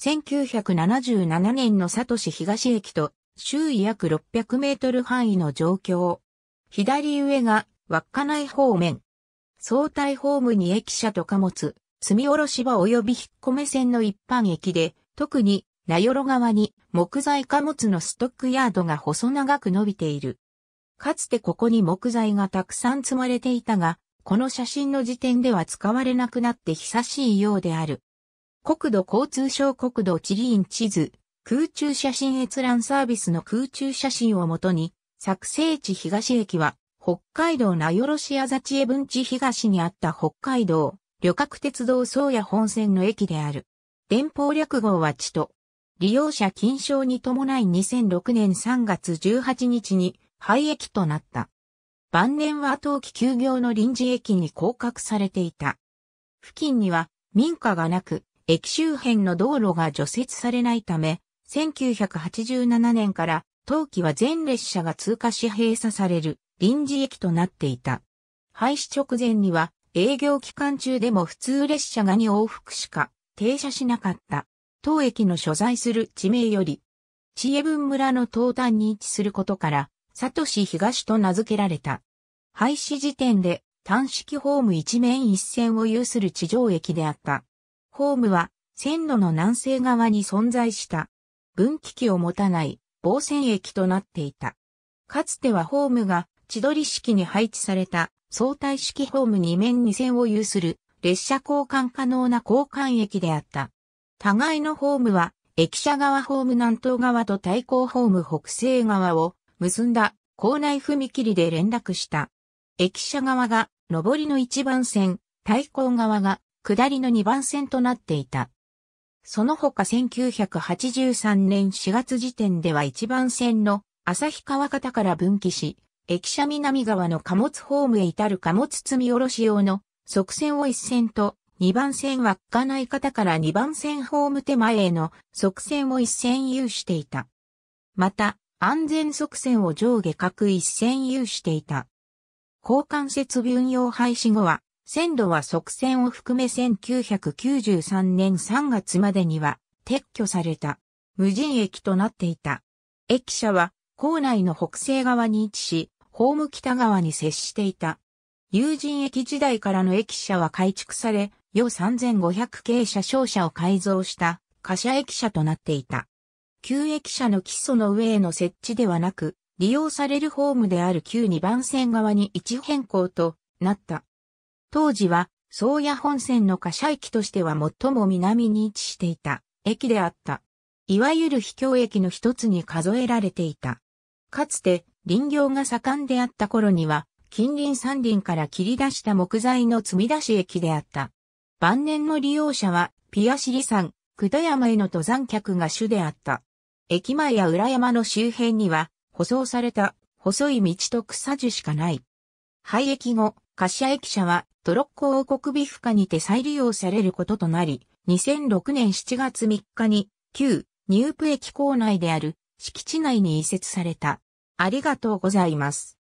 1977年の佐渡市東駅と周囲約600メートル範囲の状況。左上が稚内方面。相対ホームに駅舎と貨物、積み下ろし場及び引っ込め線の一般駅で、特に、名寄側に木材貨物のストックヤードが細長く伸びている。かつてここに木材がたくさん積まれていたが、この写真の時点では使われなくなって久しいようである。国土交通省国土地理院地図、空中写真閲覧サービスの空中写真をもとに、作成地東駅は、北海道名寄市あざち江分地東にあった北海道、旅客鉄道宗谷本線の駅である。電報略号は地と、利用者禁止に伴い2006年3月18日に廃駅となった。晩年は当期休業の臨時駅に降格されていた。付近には民家がなく、駅周辺の道路が除雪されないため、1987年から冬季は全列車が通過し閉鎖される臨時駅となっていた。廃止直前には営業期間中でも普通列車が2往復しか停車しなかった。当駅の所在する地名より、知恵文村の東端に位置することから、佐都市東と名付けられた。廃止時点で単式ホーム一面一線を有する地上駅であった。ホームは線路の南西側に存在した分岐器を持たない防線駅となっていた。かつてはホームが千鳥式に配置された相対式ホーム2面2線を有する列車交換可能な交換駅であった。互いのホームは駅舎側ホーム南東側と対向ホーム北西側を結んだ校内踏切で連絡した。駅舎側が上りの一番線、対向側が下りの2番線となっていた。その他1983年4月時点では1番線の旭川方から分岐し、駅舎南側の貨物ホームへ至る貨物積み下ろし用の側線を1線と2番線は稚内方から2番線ホーム手前への側線を1線有していた。また、安全側線を上下各1線有していた。交換設分用廃止後は、線路は側線を含め1993年3月までには撤去された。無人駅となっていた。駅舎は構内の北西側に位置し、ホーム北側に接していた。有人駅時代からの駅舎は改築され、予3500系車掌車を改造した貨車駅舎となっていた。旧駅舎の基礎の上への設置ではなく、利用されるホームである旧2番線側に位置変更となった。当時は、宗谷本線の貨車駅としては最も南に位置していた駅であった。いわゆる秘境駅の一つに数えられていた。かつて林業が盛んであった頃には、近隣山林から切り出した木材の積み出し駅であった。晩年の利用者は、ピアシリ山、九度山への登山客が主であった。駅前や裏山の周辺には、舗装された細い道と草樹しかない。廃駅後、カシア駅舎はトロッコ王国ビフカにて再利用されることとなり、2006年7月3日に旧ニュープ駅構内である敷地内に移設された。ありがとうございます。